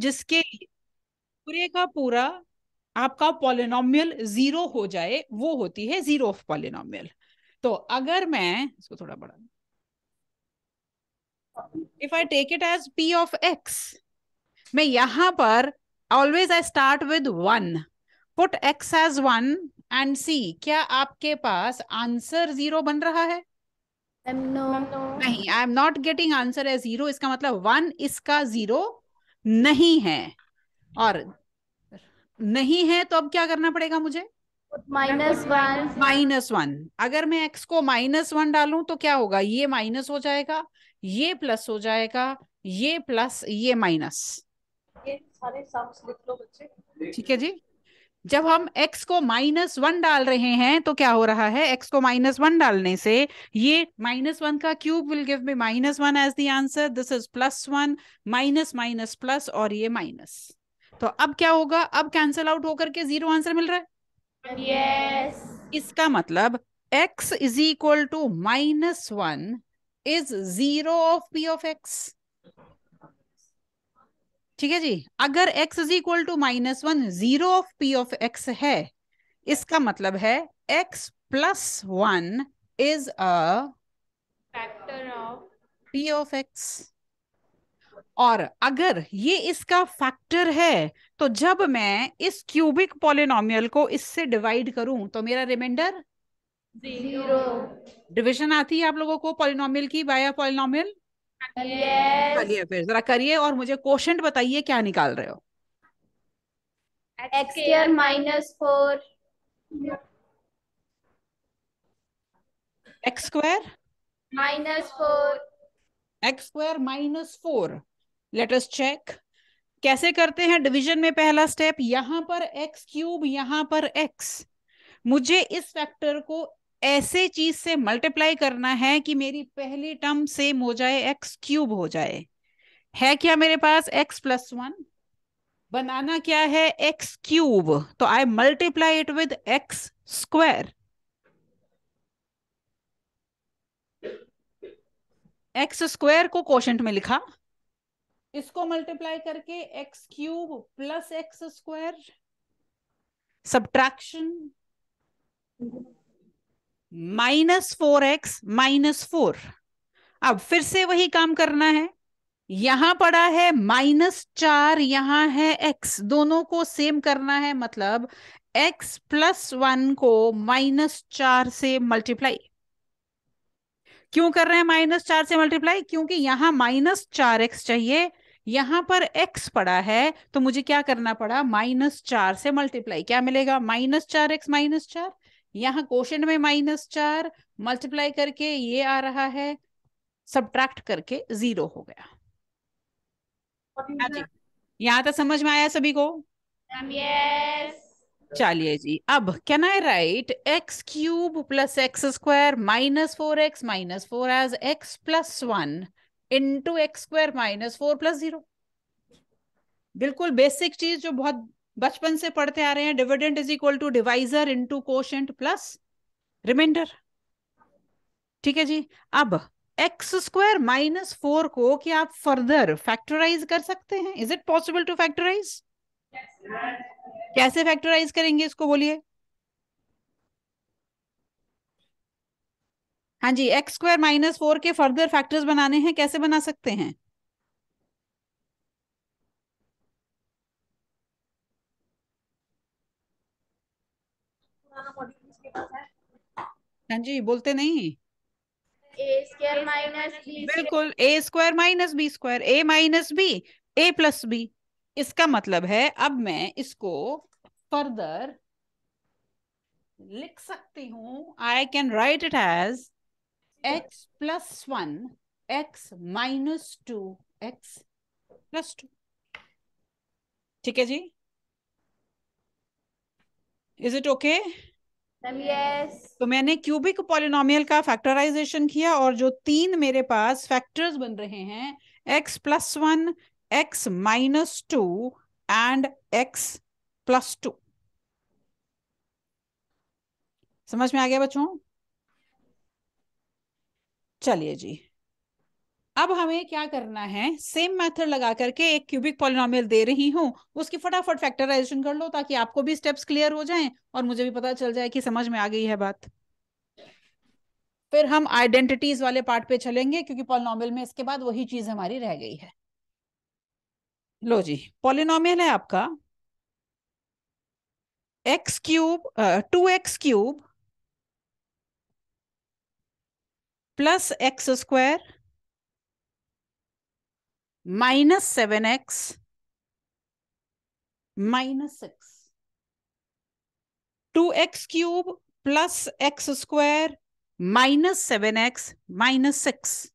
जिसके पूरे का पूरा आपका पॉलिनोमियल जीरो हो जाए वो होती है जीरो ऑफ पॉलिनोमियल तो अगर मैं इसको थोड़ा बड़ा if I take it as P of x मैं यहां पर always I start with one put x as one and see क्या आपके पास आंसर जीरो बन रहा है no. नहीं I am not getting answer as zero इसका मतलब वन इसका जीरो नहीं है और नहीं है तो अब क्या करना पड़ेगा मुझे माइनस वन माइनस वन अगर मैं एक्स को माइनस वन डालू तो क्या होगा ये माइनस हो जाएगा ये प्लस हो जाएगा ये प्लस ये माइनस ये सारे लिख लो बच्चे ठीक है जी जब हम x को माइनस वन डाल रहे हैं तो क्या हो रहा है x को माइनस वन डालने से ये माइनस वन का cube will give me minus one as the answer this is plus one minus minus plus और ये माइनस तो अब क्या होगा अब कैंसिल आउट होकर के जीरो आंसर मिल रहा है yes. इसका मतलब x is equal to minus one is zero of P of x ठीक है जी अगर x is equal to minus one zero of P of x है इसका मतलब है x plus one is a factor of P of x और अगर ये इसका फैक्टर है तो जब मैं इस क्यूबिक पॉलिनोमियल को इससे डिवाइड करूं तो मेरा रिमाइंडर जीरो डिविजन आती है आप लोगों को पॉलिनोमियल की बाय पॉलिनोमियल चलिए फिर जरा करिए और मुझे क्वेश्चन बताइए क्या निकाल रहे हो x square minus four x square minus four x square minus four let's check कैसे करते हैं डिवीजन में पहला स्टेप यहां पर एक्स क्यूब यहां पर एक्स मुझे इस फैक्टर को ऐसे चीज से मल्टीप्लाई करना है कि मेरी पहली टर्म सेम हो जाए एक्स क्यूब हो जाए है क्या मेरे पास एक्स प्लस वन बनाना क्या है एक्स क्यूब तो I multiply it with x square x square को क्वेश्चन में लिखा इसको मल्टीप्लाई करके x cube plus x square subtraction minus four x minus four अब फिर से वही काम करना है यहां पड़ा है माइनस चार यहां है एक्स दोनों को सेम करना है मतलब एक्स प्लस वन को माइनस चार से मल्टीप्लाई क्यों कर रहे हैं माइनस चार से मल्टीप्लाई क्योंकि यहां माइनस चार एक्स चाहिए यहां पर x पड़ा है तो मुझे क्या करना पड़ा माइनस चार से मल्टीप्लाई क्या मिलेगा माइनस चार एक्स माइनस चार यहाँ क्वेश्चन में माइनस चार मल्टीप्लाई करके ये आ रहा है सब्ट्रैक्ट करके जीरो हो गया हाँ यहाँ तक तो समझ में आया सभी को um, चलिए जी अब can I write x cube plus x square minus four x minus four as x plus one into x square minus four plus zero बिल्कुल बेसिक चीज जो बहुत बचपन से पढ़ते आ रहे हैं dividend is equal to divisor to quotient plus remainder ठीक है जी अब एक्स स्क्वायर माइनस फोर को क्या आप फर्दर फैक्टराइज कर सकते हैं is it possible to factorise कैसे फैक्टराइज करेंगे इसको बोलिए हाँ जी एक्स स्क्वायर माइनस फोर के फर्दर फैक्टर्स बनाने हैं कैसे बना सकते हैं हाँ जी बोलते नहीं ए स्क्वायर माइनस बी बिल्कुल a square minus b square a minus b a plus b इसका मतलब है अब मैं इसको फर्दर लिख सकती हूँ I can write it as x plus one x minus two x plus two ठीक है जी इज इट ओके Um, तो मैंने क्यूबिक पॉलिनोमियल का फैक्टराइजेशन किया और जो तीन मेरे पास फैक्टर्स बन रहे हैं x plus one x minus two and x plus two समझ में आ गया बच्चों चलिए जी अब हमें क्या करना है सेम मेथड लगा करके एक क्यूबिक पॉलिनॉमियल दे रही हूँ उसकी फटाफट फैक्टराइजेशन कर लो ताकि आपको भी स्टेप्स क्लियर हो जाएं और मुझे भी पता चल जाए कि समझ में आ गई है बात फिर हम आइडेंटिटीज वाले पार्ट पे चलेंगे क्योंकि पॉलिनोम में इसके बाद वही चीज हमारी रह गई है लो जी पॉलिनॉमियल है आपका x cube two x cube plus x square minus 7x minus 6. 2x cube plus x square minus 7x minus 6.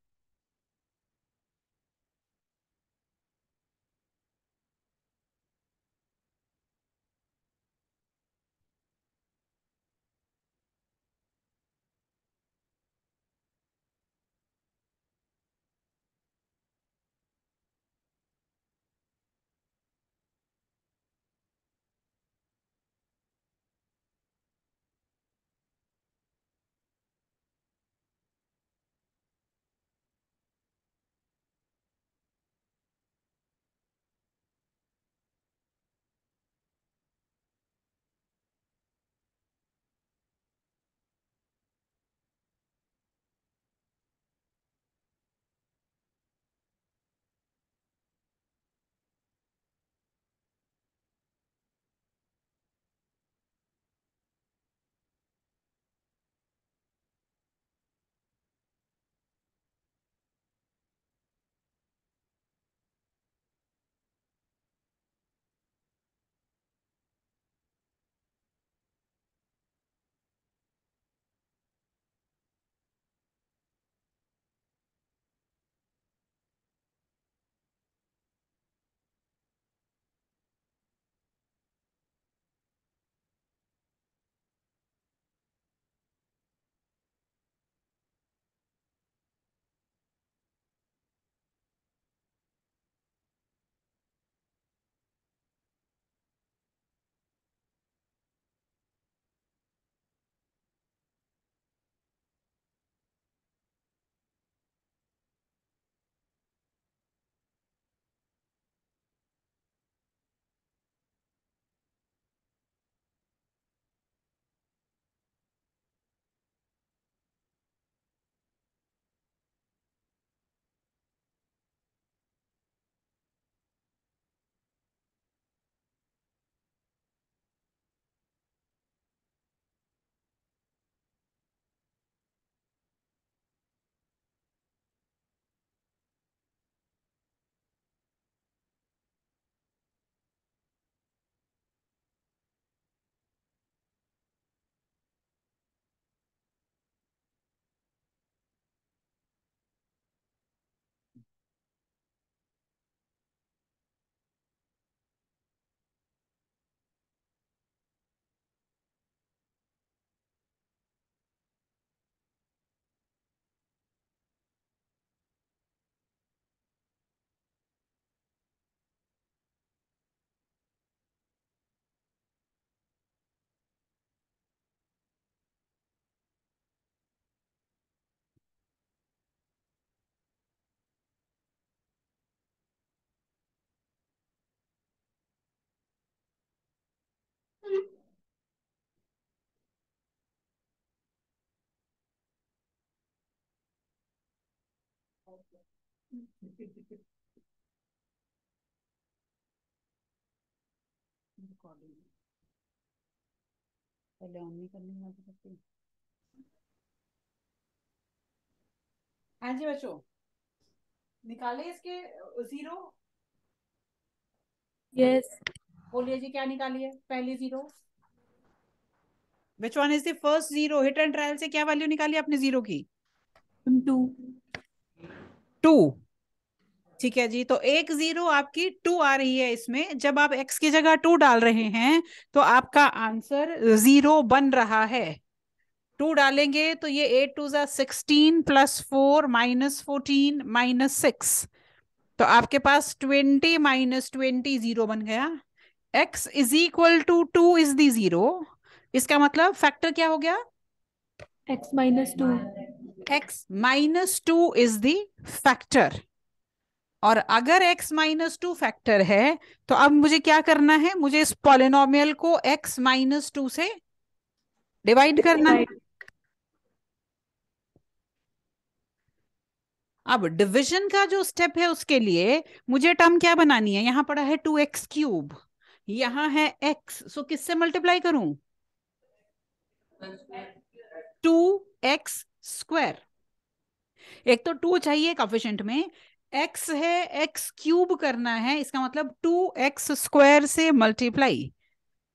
पहले ऑन नहीं करनी तो हाँ जी बच्चों निकाले इसके जीरो यस yes. बोलिए जी क्या निकालिए पहली zero which one is the first zero hit and trial से क्या वैल्यू निकाली आपने जीरो की टू टू ठीक है जी तो एक जीरो आपकी टू आ रही है इसमें जब आप एक्स की जगह टू डाल रहे हैं तो आपका आंसर जीरो बन रहा है टू डालेंगे तो ये एट टू ज़ा sixteen plus four minus fourteen minus six तो आपके पास ट्वेंटी माइनस ट्वेंटी जीरो बन गया x is equal to two is the zero इसका मतलब फैक्टर क्या हो गया x minus two x minus two is the factor और अगर x माइनस टू फैक्टर है तो अब मुझे क्या करना है मुझे इस पॉलिनोमियल को x माइनस टू से डिवाइड करना है अब डिवीजन का जो स्टेप है उसके लिए मुझे टर्म क्या बनानी है यहां पड़ा है टू एक्स क्यूब यहां है x सो किससे मल्टीप्लाई करूं टू एक्स स्क्वायर एक तो टू चाहिए कॉफिशेंट में एक्स है एक्स क्यूब करना है इसका मतलब टू एक्स स्क्वायर से मल्टीप्लाई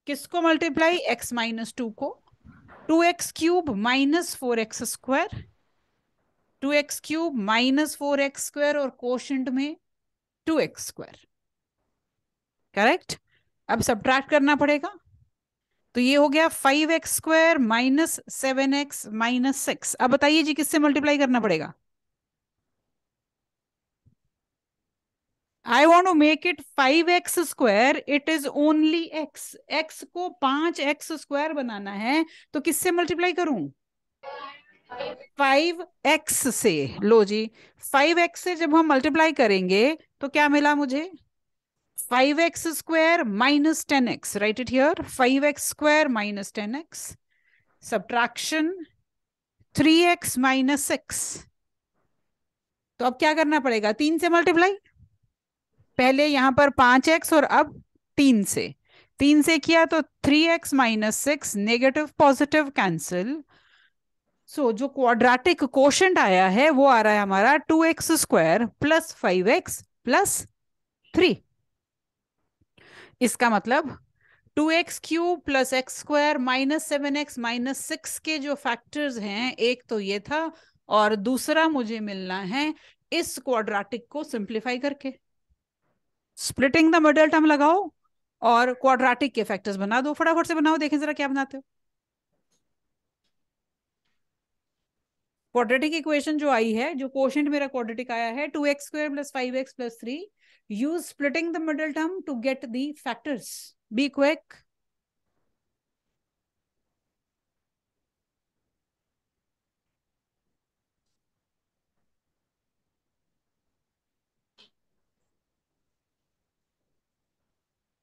किसको मल्टीप्लाई एक्स माइनस टू को two x cube minus four x square two x cube minus four x square और कोशेंट में टू एक्स स्क्वायर करेक्ट अब सब्ट्रैक्ट करना पड़ेगा तो ये हो गया five x square minus seven x minus six अब बताइए जी किससे मल्टीप्लाई करना पड़ेगा I want to make it five x square it is only x x को पांच एक्स स्क्वायर बनाना है तो किससे मल्टीप्लाई करूं फाइव एक्स से लो जी फाइव एक्स से जब हम मल्टीप्लाई करेंगे तो क्या मिला मुझे 5x square minus 10x. Write it here. 5x square minus 10x. Subtraction 3x minus six तो अब क्या करना पड़ेगा तीन से मल्टीप्लाई पहले यहां पर पांच एक्स और अब तीन से तीन से किया तो three x minus six negative positive cancel so जो क्वाड्रेटिक कोशेंट आया है वो आ रहा है हमारा two x square plus five x plus three इसका मतलब two x cube plus x square minus seven x minus six के जो फैक्टर्स हैं एक तो ये था और दूसरा मुझे मिलना है इस क्वाड्रेटिक को सिंप्लीफाई करके स्प्लिटिंग द मिडल टर्म लगाओ और क्वाड्रेटिक के फैक्टर्स बना दो फटाफट से बनाओ देखें जरा क्या बनाते हो क्वाड्रेटिक इक्वेशन जो आई है जो क्वेश्चन मेरा क्वाड्रेटिक आया है two x square plus five x plus three use splitting the middle term to get the factors. Be quick.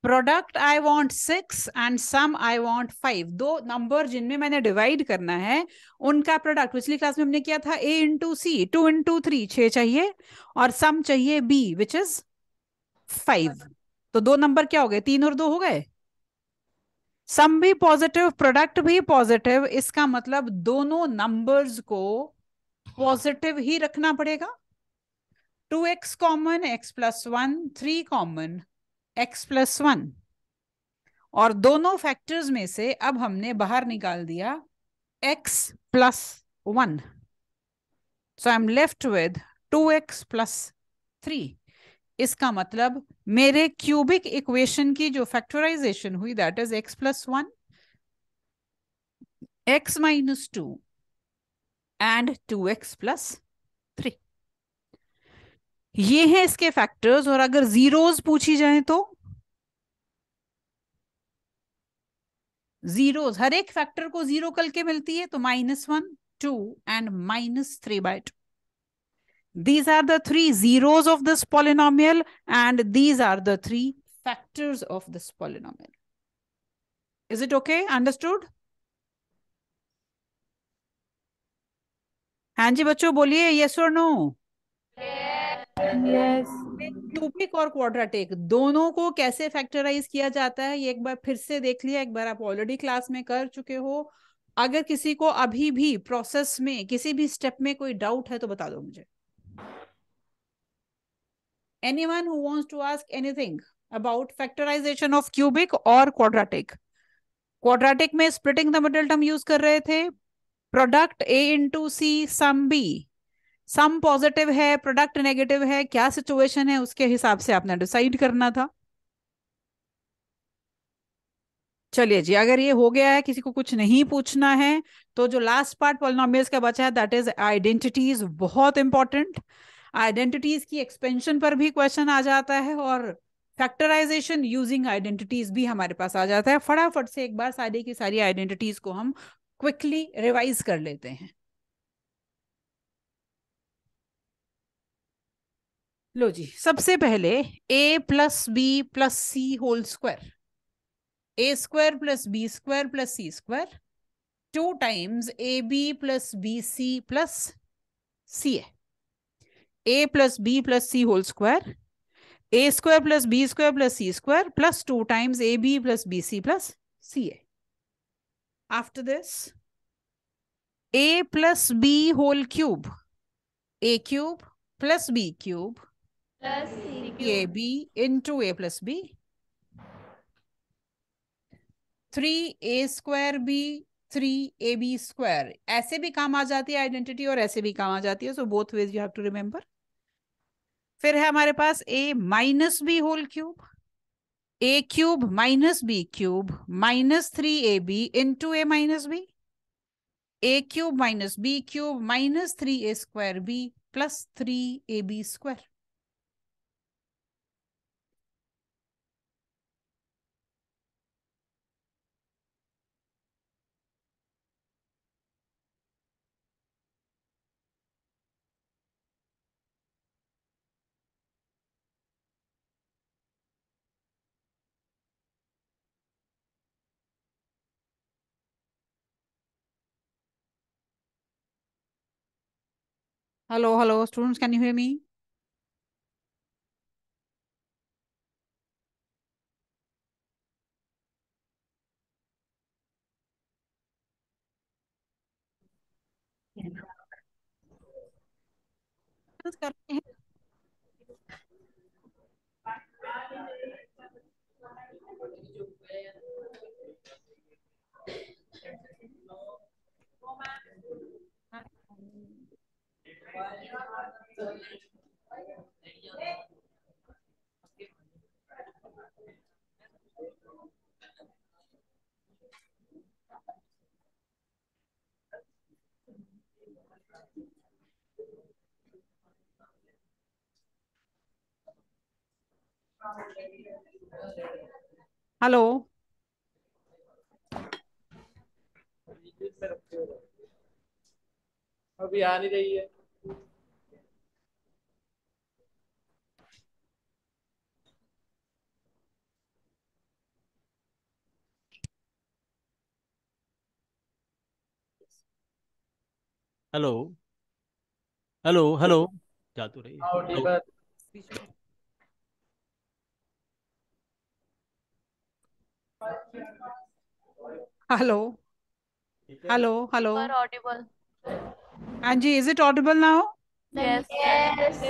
Product I want 6 and sum I want 5. Two numbers in me I have divide karna hai. Unka product. In the class we have A into C. 2 into 3. 6 chahiye. Aur sum chahiye B which is five तो दो number क्या हो गए तीन और दो हो गए सम भी पॉजिटिव प्रोडक्ट भी पॉजिटिव इसका मतलब दोनों नंबर्स को पॉजिटिव ही रखना पड़ेगा two x common x plus one three common x plus one और दोनों फैक्टर्स में से अब हमने बाहर निकाल दिया x plus one so I am left with two x plus three इसका मतलब मेरे क्यूबिक इक्वेशन की जो फैक्टराइजेशन हुई that is x plus one x minus two and two x plus three ये हैं इसके फैक्टर्स और अगर जीरोस पूछी जाए तो जीरोस हर एक फैक्टर को जीरो कल के मिलती है तो minus one two and minus three by two These are the three zeros of this polynomial and these are the three factors of this polynomial. Is it okay? Understood? हाँ जी बच्चों बोलिए yes तो और नो यस क्यूबिक और quadratic दोनों को कैसे factorise किया जाता है ये एक बार फिर से देख लिया एक बार आप ऑलरेडी क्लास में कर चुके हो अगर किसी को अभी भी प्रोसेस में किसी भी स्टेप में कोई डाउट है तो बता दो मुझे anyone who wants to ask anything about factorization of cubic or quadratic quadratic mein splitting the middle term use kar rahe the product a into c sum b sum positive है product negative है क्या situation है उसके हिसाब से आपने decide करना था चलिए जी अगर ये हो गया है किसी को कुछ नहीं पूछना है तो जो लास्ट पार्ट पोलिनोमियल्स का बचा है दैट इज आइडेंटिटीज बहुत इंपॉर्टेंट आइडेंटिटीज की एक्सपेंशन पर भी क्वेश्चन आ जाता है और फैक्टराइजेशन यूजिंग आइडेंटिटीज भी हमारे पास आ जाता है फटाफट से एक बार सारी की सारी आइडेंटिटीज को हम क्विकली रिवाइज कर लेते हैं लो जी सबसे पहले a plus b plus c whole square a square plus b square plus c square two times a b plus b c plus c है a plus b plus c whole square a square plus b square plus c square plus two times a b plus b c plus c a after this a plus b whole cube a cube plus b cube a b into a plus b three a square b three a b square ऐसे भी काम आ जाती है identity और ऐसे भी काम आ जाती है so both ways you have to remember फिर है हमारे पास a minus b whole cube a cube minus b cube minus three a b into a minus b a cube minus b cube minus three a square b plus three a b square Hello, hello, students, can you hear me? Hello अभी आ नहीं रही है hello hello hello जा तो रही है hello hello hello audible हाँ जी is it audible now yes yes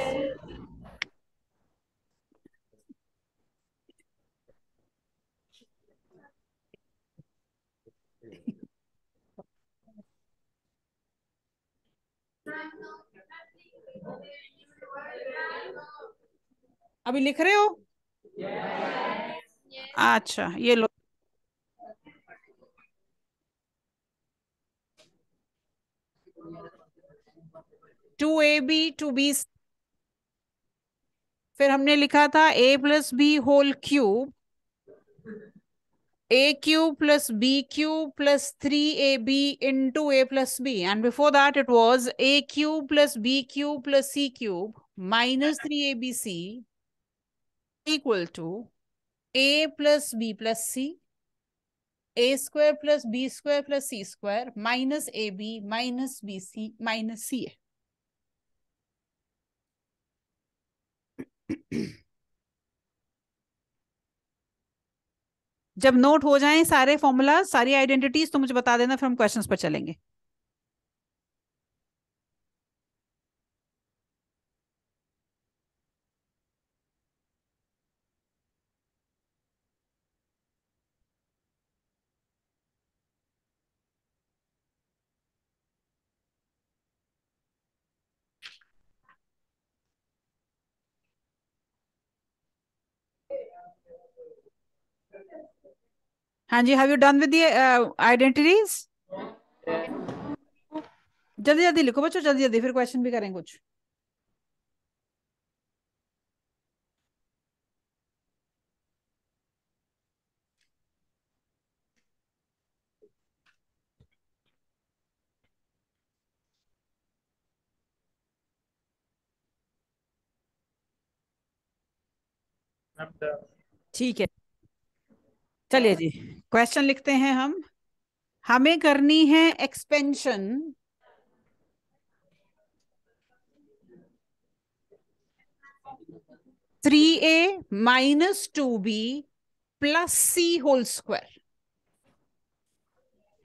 अभी लिख रहे हो अच्छा ये लो two a b two b फिर हमने लिखा था a plus b whole cube a cube plus b cube plus three a b into a plus b and before that it was a cube plus b cube plus c cube minus three a b c equal to a plus b plus c a square plus b square plus c square minus a b minus b c minus c है जब note हो जाएं सारे formula सारी identities तो मुझे बता देना फिर हम क्वेश्चंस पर चलेंगे हाँ जी have you done with identities जल्दी जल्दी लिखो बच्चों जल्दी जल्दी फिर क्वेश्चन भी करेंगे कुछ ठीक है चलिए जी क्वेश्चन लिखते हैं हम हमें करनी है expansion three a minus two b plus c whole square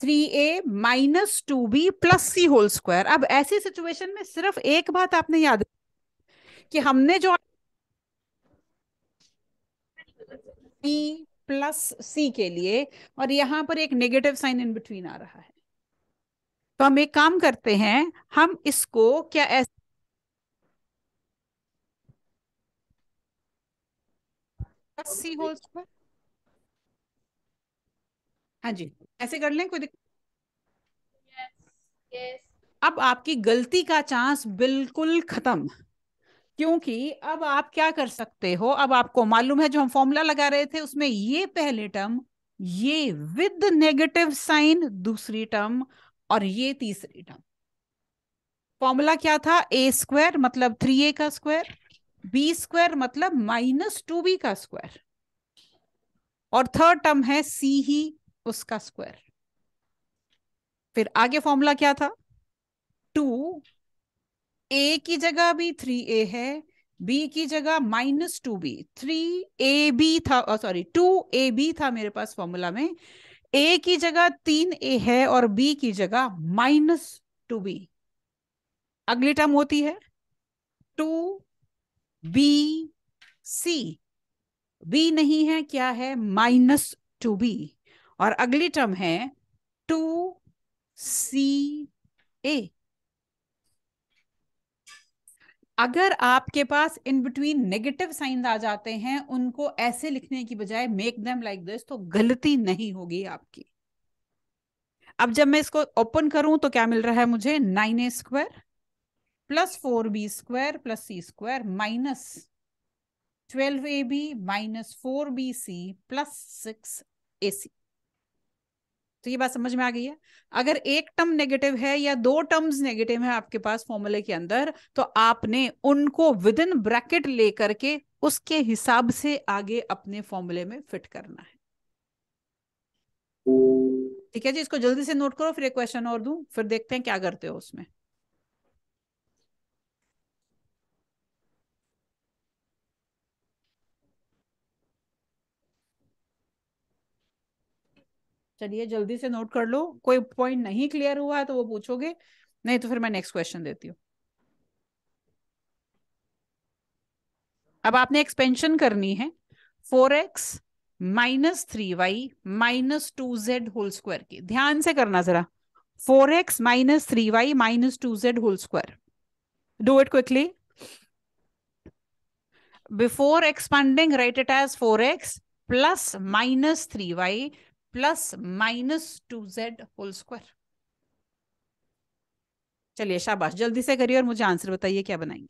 three a minus two b plus c whole square अब ऐसी सिचुएशन में सिर्फ एक बात आपने याद कि हमने जो प्लस सी के लिए और यहां पर एक नेगेटिव साइन इन बिटवीन आ रहा है तो हम एक काम करते हैं हम इसको क्या ऐसे सी होल स्क्वायर हाँ जी ऐसे कर लें कोई दिक्कत yes, yes. अब आपकी गलती का चांस बिल्कुल खत्म क्योंकि अब आप क्या कर सकते हो अब आपको मालूम है जो हम फॉर्मूला लगा रहे थे उसमें ये पहले टर्म ये विद नेगेटिव साइन दूसरी टर्म और ये तीसरी टर्म फॉर्मूला क्या था ए स्क्वायर मतलब थ्री ए का स्क्वायर बी स्क्वायर मतलब माइनस टू बी का स्क्वायर और थर्ड टर्म है सी ही उसका स्क्वायर फिर आगे फॉर्मूला क्या था टू ए की जगह भी थ्री ए है बी की जगह minus two b three a b था सॉरी टू ए बी था मेरे पास फॉर्मूला में ए की जगह तीन ए है और बी की जगह माइनस टू बी अगली टर्म होती है टू बी सी बी नहीं है क्या है माइनस टू बी और अगली टर्म है टू सी ए अगर आपके पास इन बिटवीन नेगेटिव साइंस आ जाते हैं उनको ऐसे लिखने की बजाय मेक देम लाइक दिस तो गलती नहीं होगी आपकी अब जब मैं इसको ओपन करूं तो क्या मिल रहा है मुझे nine a square plus four b square plus c square minus twelve a b minus four b c plus six a c तो ये बात समझ में आ गई है अगर एक टर्म नेगेटिव है या दो टर्म्स नेगेटिव है आपके पास फॉर्मूले के अंदर तो आपने उनको विद इन ब्रैकेट लेकर के उसके हिसाब से आगे अपने फॉर्मूले में फिट करना है ठीक है जी इसको जल्दी से नोट करो फिर एक क्वेश्चन और दू फिर देखते हैं क्या करते हो उसमें चलिए जल्दी से नोट कर लो कोई पॉइंट नहीं क्लियर हुआ है तो वो पूछोगे नहीं तो फिर मैं नेक्स्ट क्वेश्चन देती हूँ अब आपने एक्सपेंशन करनी है four x minus three y minus two z whole square की ध्यान से करना जरा four x minus three y minus two z whole square do it quickly before expanding write it as four x plus minus three y plus minus two z whole square चलिए शाबाश जल्दी से करिए और मुझे आंसर बताइए क्या बनाएंगे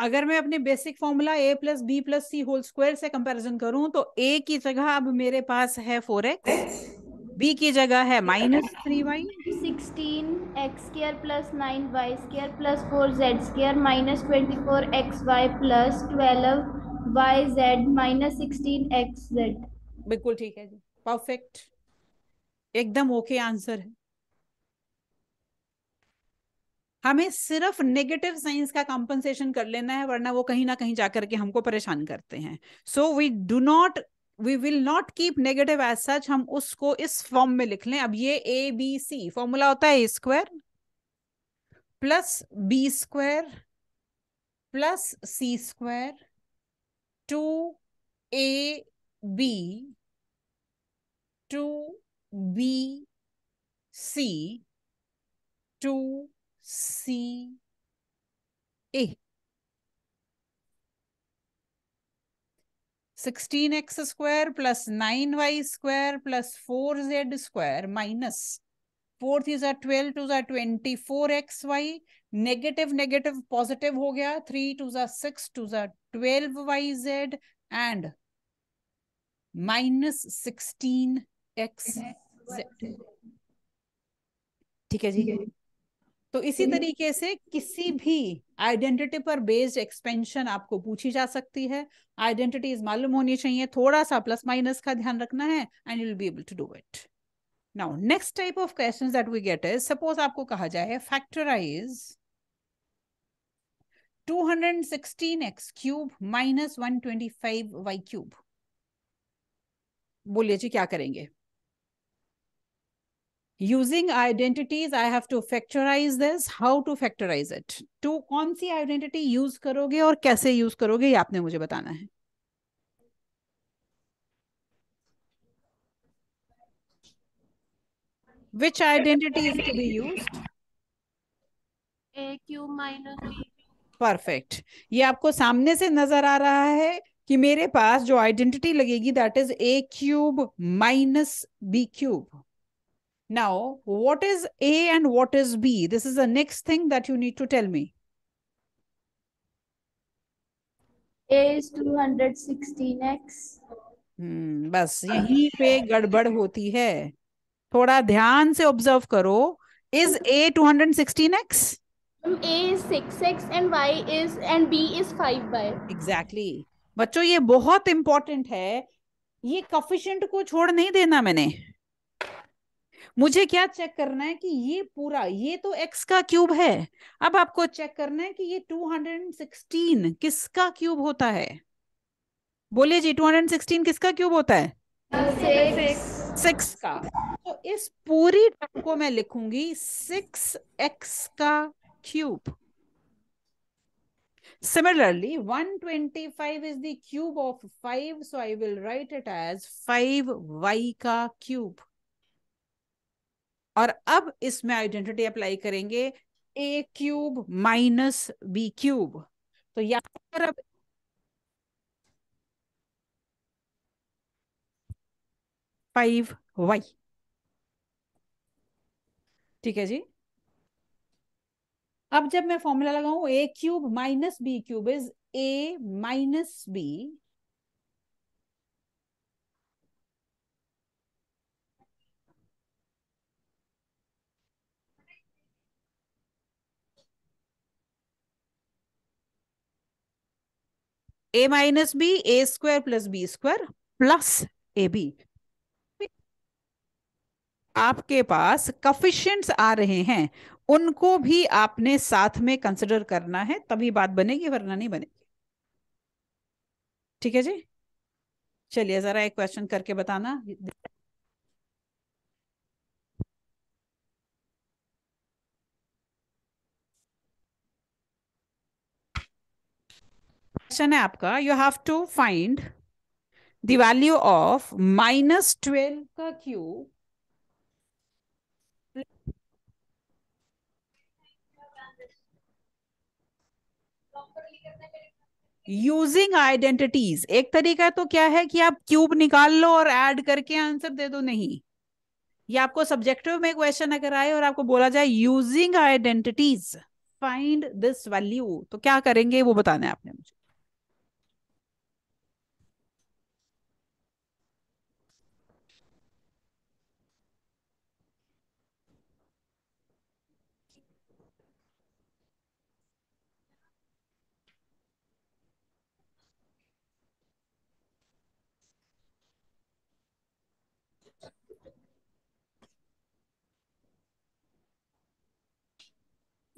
अगर मैं अपने basic formula a plus b plus c whole square से कंपैरिजन करूं तो ए की जगह अब मेरे पास है फोर एक्स बी की जगह है minus three y sixteen x square plus nine y square plus four z square minus twenty four x y plus twelve y z minus sixteen x z बिल्कुल ठीक है जी परफेक्ट एकदम okay answer है हमें सिर्फ नेगेटिव साइंस का compensation कर लेना है वरना वो कहीं ना कहीं जाकर के हमको परेशान करते हैं so we do not we will not keep negative as such हम उसको इस फॉर्म में लिख लें अब ये ए बी सी फॉर्मूला होता है a square plus b square plus c square two a b two b c two c a sixteen x square plus nine y square plus four z square minus fourth is are twelve twos are twenty four x y negative negative positive हो गया three twos are six twos are twelve y z and minus sixteen x z ठीक है जी तो इसी हम्म। तरीके से किसी भी आइडेंटिटी पर बेस्ड एक्सपेंशन आपको पूछी जा सकती है आइडेंटिटीज मालूम होनी चाहिए थोड़ा सा प्लस माइनस का ध्यान रखना है and you will be able to do it now next type of question that we get is suppose आपको कहा जाए factorise 216x cube minus 125y cube बोलिए जी क्या करेंगे using identities i have to factorize this how to factorize it too तो कौन सी identity use करोगे और कैसे यूज करोगे ये आपने मुझे बताना है which identity is to be used Q minus b perfect ये आपको सामने से नजर आ रहा है कि मेरे पास जो आइडेंटिटी लगेगी that is a cube minus b cube Now, what is A and what is B? This is the next thing that you need to tell me. A is 216x. Hmm, बस यहीं पे गड़बड़ होती है थोड़ा ध्यान से ऑब्जर्व करो is a 216x? A is 6x and y is and b is 5y. Exactly. बच्चों ये बहुत इंपॉर्टेंट है ये कफिशेंट को छोड़ नहीं देना मैंने मुझे क्या चेक करना है कि ये पूरा ये तो एक्स का क्यूब है अब आपको चेक करना है कि ये 216 किसका क्यूब होता है बोलिए जी 216 किसका क्यूब होता है सिक्स का तो इस पूरी टर्म को मैं लिखूंगी सिक्स एक्स का cube Similarly, 125 is the cube of 5. So I will write it as 5y ka cube. और अब इसमें आइडेंटिटी अप्लाई करेंगे a cube minus b cube तो यहां पर अब फाइव वाई ठीक है जी अब जब मैं फॉर्मूला लगाऊ a cube minus b cube is a minus b a minus b a square plus b square plus a b आपके पास कफिशियंट्स आ रहे हैं उनको भी आपने साथ में कंसिडर करना है तभी बात बनेगी वरना नहीं बनेगी ठीक है जी चलिए जरा एक क्वेश्चन करके बताना क्वेश्चन है आपका you have to find the value of minus twelve का क्यूब यूजिंग आइडेंटिटीज एक तरीका तो क्या है कि आप क्यूब निकाल लो और एड करके आंसर दे दो नहीं ये आपको सब्जेक्टिव में क्वेश्चन अगर आए और आपको बोला जाए using identities find this value तो क्या करेंगे वो बताना है आपने मुझे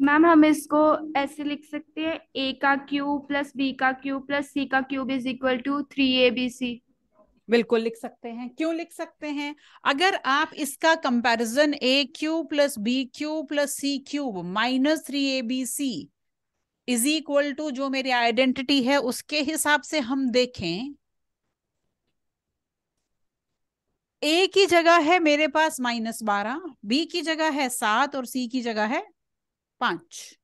मैम हम इसको ऐसे लिख सकते हैं ए का क्यू प्लस बी का क्यू प्लस सी का cube is equal to three a b c बिल्कुल लिख सकते हैं क्यों लिख सकते हैं अगर आप इसका comparison a cube plus b cube plus c cube minus three a b c is equal to जो मेरी आइडेंटिटी है उसके हिसाब से हम देखें ए की जगह है मेरे पास माइनस बारह बी की जगह है सात और सी की जगह है पांच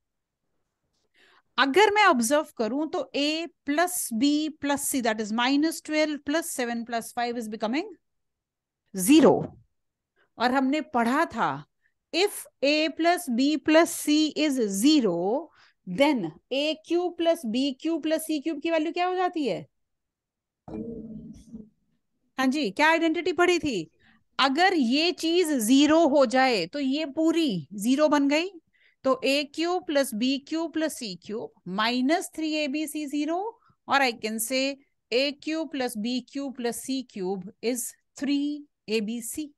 अगर मैं ऑब्जर्व करूं तो a plus b plus c that is minus twelve plus seven plus five is becoming zero और हमने पढ़ा था if a plus b plus c is zero then a cube plus b cube plus c cube की value क्या हो जाती है हाँ जी क्या आइडेंटिटी पढ़ी थी अगर ये चीज जीरो हो जाए तो ये पूरी जीरो बन गई तो a cube plus b cube plus c cube minus three a b c zero और I can say a cube plus b cube plus c cube is three a b c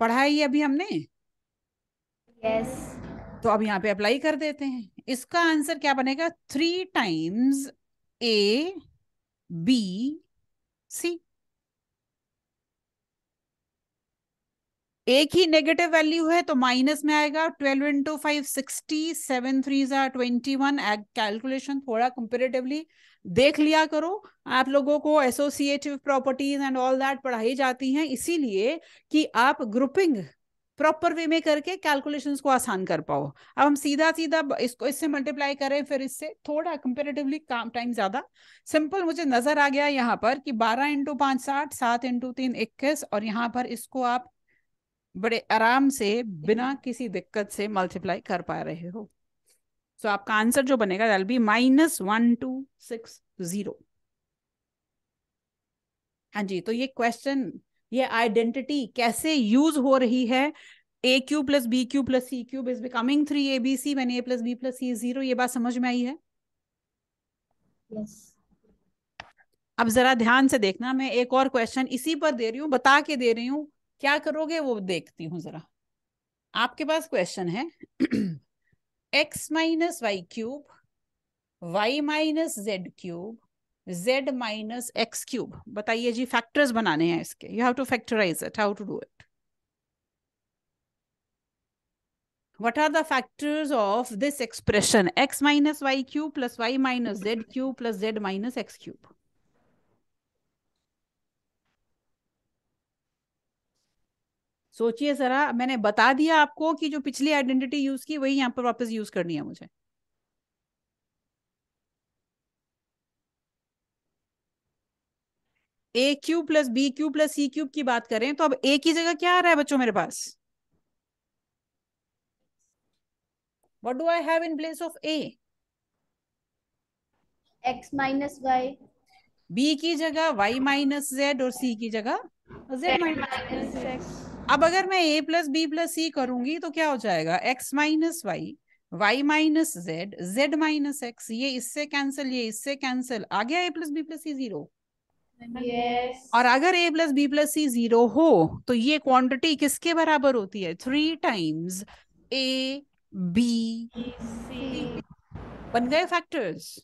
पढ़ा है ये अभी हमने yes. तो अब यहाँ पे अप्लाई कर देते हैं इसका आंसर क्या बनेगा three times a b c एक ही नेगेटिव वैल्यू है तो माइनस में आएगा twelve into five sixty seven threes are twenty one calculation थोड़ा कंपेरेटिवली देख लिया करो आप लोगों को associative properties and all that पढ़ाई जाती हैं इसीलिए कि आप ग्रुपिंग प्रॉपर वे में करके कैलकुलेशंस को आसान कर पाओ अब हम सीधा सीधा इसको इससे मल्टीप्लाई करें फिर इससे थोड़ा कंपेरेटिवली काम टाइम ज्यादा सिंपल मुझे नजर आ गया यहाँ पर कि बारह इंटू पांच साठ सात इंटू तीन इक्कीस और यहाँ पर इसको आप बड़े आराम से हम्म। बिना किसी दिक्कत से मल्टीप्लाई कर पा रहे हो सो so, आपका आंसर जो बनेगा that'll be minus one two six zero हाँ जी तो ये क्वेश्चन ये आइडेंटिटी कैसे यूज हो रही है a cube plus b cube plus c cube is becoming three a b c मैंने a plus b plus c zero ये बात समझ में आई है yes. अब जरा ध्यान से देखना मैं एक और क्वेश्चन इसी पर दे रही हूँ बता के दे रही हूँ क्या करोगे वो देखती हूँ जरा आपके पास क्वेश्चन है x minus y cube y minus z cube z minus x cube बताइए जी फैक्टर्स बनाने हैं इसके you have to factorize it how to do it what are the factors of this expression x minus y cube plus y minus z cube plus z minus x cube सोचिए जरा मैंने बता दिया आपको कि जो पिछली आइडेंटिटी यूज की वही यहाँ पर वापस यूज करनी है मुझे a cube plus b cube plus c cube की बात करें तो अब ए की जगह क्या आ रहा है बच्चों मेरे पास what do I have in place of a x minus y b की जगह वाई माइनस जेड और सी की जगह जेड माइनस एक्स अब अगर मैं a plus b plus c करूंगी तो क्या हो जाएगा x minus y y minus z z minus x ये इससे कैंसिल ये इससे कैंसिल आ गया a plus b plus c zero yes. और अगर a plus b plus c zero हो तो ये क्वांटिटी किसके बराबर होती है थ्री टाइम्स ए बी बन गए फैक्टर्स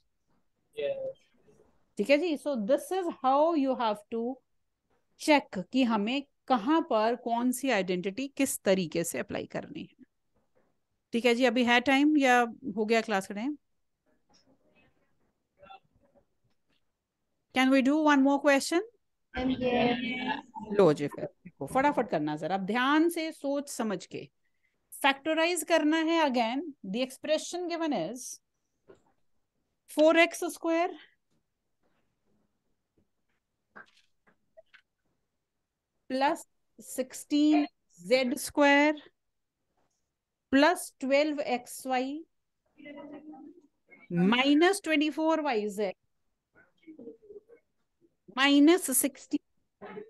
ठीक है जी so this is how you have to check कि हमें कहाँ पर कौन सी आइडेंटिटी किस तरीके से अप्लाई करनी है ठीक है जी अभी है टाइम या हो गया क्लास का time can we do one more question लो जी फिर फटाफट करना सर अब ध्यान से सोच समझ के फैक्टराइज करना है again the expression given is four x square plus sixteen z square plus twelve x y minus twenty four y z minus sixteen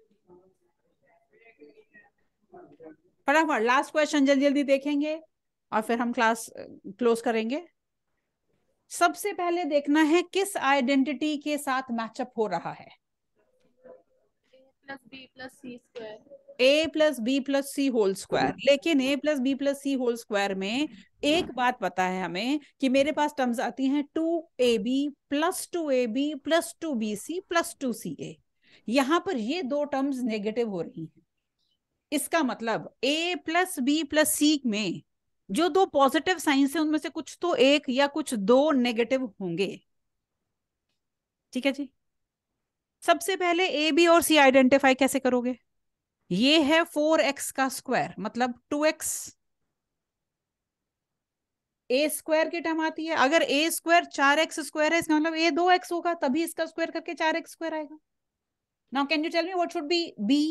फटाफट लास्ट क्वेश्चन जल्दी जल्दी देखेंगे और फिर हम क्लास क्लोज uh, करेंगे सबसे पहले देखना है किस आइडेंटिटी के साथ मैचअप हो रहा है a plus b plus c whole square लेकिन a plus b plus c whole square में एक बात पता है हमें कि मेरे पास टर्म्स आती हैं two a b plus two a b plus two b c plus two c a यहाँ पर ये दो टर्म्स नेगेटिव हो रही हैं इसका मतलब a plus b plus c में जो दो पॉजिटिव साइंस है उनमें से कुछ तो एक या कुछ दो नेगेटिव होंगे ठीक है जी सबसे पहले ए बी और सी आइडेंटिफाई कैसे करोगे ये है फोर एक्स का स्क्वायर मतलब टू एक्स ए स्क्वायर की टर्म आती है अगर ए स्क्वायर चार एक्स स्क्वायर है इसका मतलब ए दो एक्स होगा तभी इसका स्क्वायर करके चार एक्स स्क्वायर आएगा now can you tell me what should be B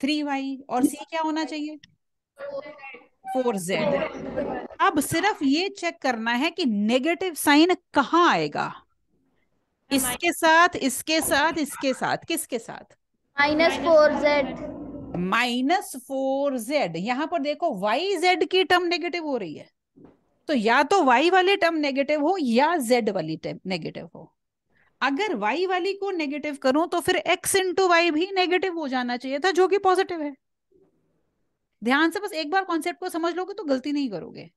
three Y और सी क्या होना चाहिए फोर जेड अब सिर्फ ये चेक करना है कि नेगेटिव साइन कहाँ आएगा इसके साथ इसके साथ इसके साथ किसके साथ minus four z minus four z यहाँ पर देखो वाई जेड की टर्म नेगेटिव हो रही है तो या तो वाई वाली टर्म नेगेटिव हो या जेड वाली टर्म नेगेटिव हो अगर वाई वाली को नेगेटिव करूं तो फिर एक्स इंटू वाई भी नेगेटिव हो जाना चाहिए था जो कि पॉजिटिव है ध्यान से बस एक बार कॉन्सेप्ट को समझ लोगे तो गलती नहीं करोगे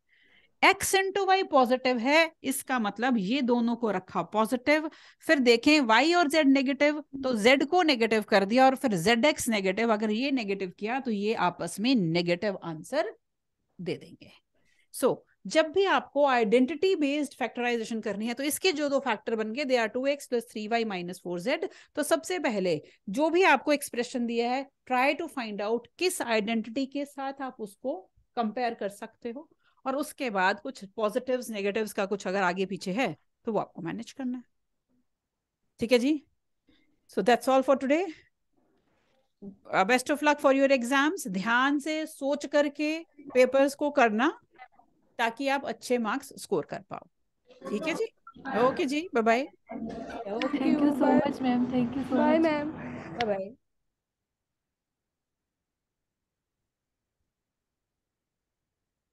x into y पॉजिटिव है इसका मतलब ये दोनों को रखा पॉजिटिव फिर देखें y और z नेगेटिव तो z को नेगेटिव कर दिया और फिर जेड एक्स नेगेटिव अगर ये नेगेटिव किया तो ये आपस में नेगेटिव आंसर दे देंगे सो so, जब भी आपको आइडेंटिटी बेस्ड फैक्टराइजेशन करनी है तो इसके जो दो फैक्टर बन गए they are two x plus three y minus four z तो सबसे पहले जो भी आपको एक्सप्रेशन दिया है ट्राई टू फाइंड आउट किस आइडेंटिटी के साथ आप उसको कंपेयर कर सकते हो और उसके बाद कुछ पॉजिटिव्स नेगेटिव्स का कुछ अगर आगे पीछे है तो वो आपको मैनेज करना है ठीक है जी so that's all for today best of luck for your exams ध्यान से सोच करके पेपर्स को करना ताकि आप अच्छे मार्क्स स्कोर कर पाओ ठीक है जी ओके जी bye bye thank you so much ma'am thank you so much bye ma'am bye bye